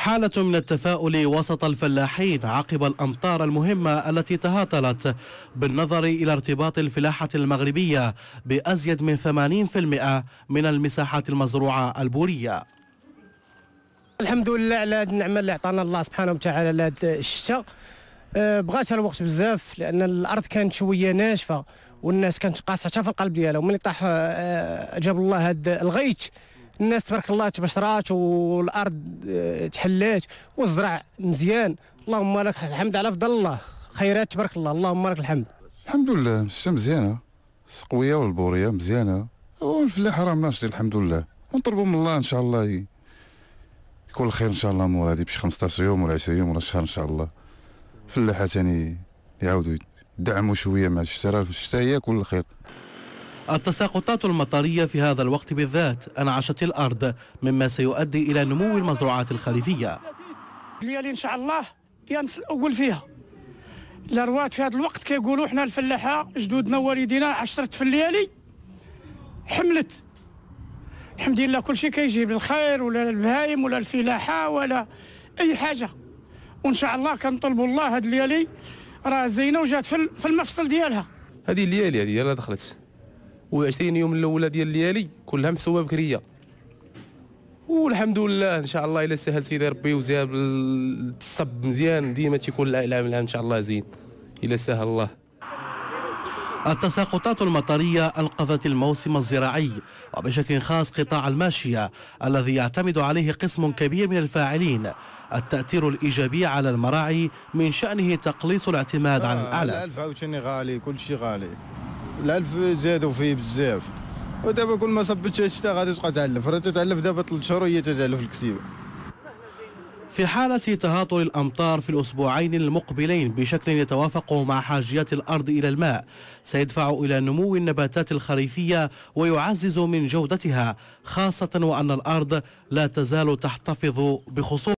حالة من التفاؤل وسط الفلاحين عقب الأمطار المهمة التي تهاطلت بالنظر إلى ارتباط الفلاحة المغربية بأزيد من 80% من المساحات المزروعة البورية الحمد لله على هذه النعمة اللي عطانا الله سبحانه وتعالى لهذا الشتاء أه، بغاتها الوقت بزاف لأن الأرض كانت شوية ناشفة والناس كانت قاصحة في القلب ديالها وملي طاح أه، جاب الله هذا الغيث الناس تبارك الله تبشرات والارض آه، تحلات والزرع مزيان اللهم لك الحمد على فضل الله خيرات تبارك الله اللهم لك الحمد الحمد لله الشتا مزيانه السقويه والبوريه مزيانه والفلاح راه ناشطين الحمد لله ونطلبوا من الله ان شاء الله يكون الخير ان شاء الله مور هذه بشي 15 يوم ولا 20 يوم ولا شهر ان شاء الله الفلاحه ثاني يعاودوا يدعموا شويه مع الشتاء الشتا هي كل خير التساقطات المطرية في هذا الوقت بالذات أنعشت الأرض مما سيؤدي إلى نمو المزروعات الخريفية الليالي إن شاء الله يمس الأول فيها الأرواد في هذا الوقت كيقولوا حنا الفلاحة جدودنا والدينا عشرة في الليالي حملت الحمد لله كل شيء كيجيب الخير ولا البهايم ولا الفلاحة ولا أي حاجة وإن شاء الله كنطلبوا الله هاد الليالي راه زينة وجات في المفصل ديالها هذه الليالي هذه اللي دخلت و20 يوم الاولى ديال الليالي كلها محسوبه بكريه والحمد لله ان شاء الله الا سهل سيدي ربي وزاب الصب مزيان ديما تيكون العام العام ان شاء الله زين الا سهل الله التساقطات المطرية أنقذت الموسم الزراعي وبشكل خاص قطاع الماشية الذي يعتمد عليه قسم كبير من الفاعلين التأثير الإيجابي على المراعي من شأنه تقليص الاعتماد على آه، الأعلى الألف عاوتاني غالي كل شيء غالي العلف زادوا فيه بزاف ودابا كل ما صبتش الشتاء غادي تبقى تعلف راه تتعلف دابا ثلاث شهور وهي تتعلف الكسيبه في حالة تهاطل الأمطار في الأسبوعين المقبلين بشكل يتوافق مع حاجيات الأرض إلى الماء سيدفع إلى نمو النباتات الخريفية ويعزز من جودتها خاصة وأن الأرض لا تزال تحتفظ بخصوص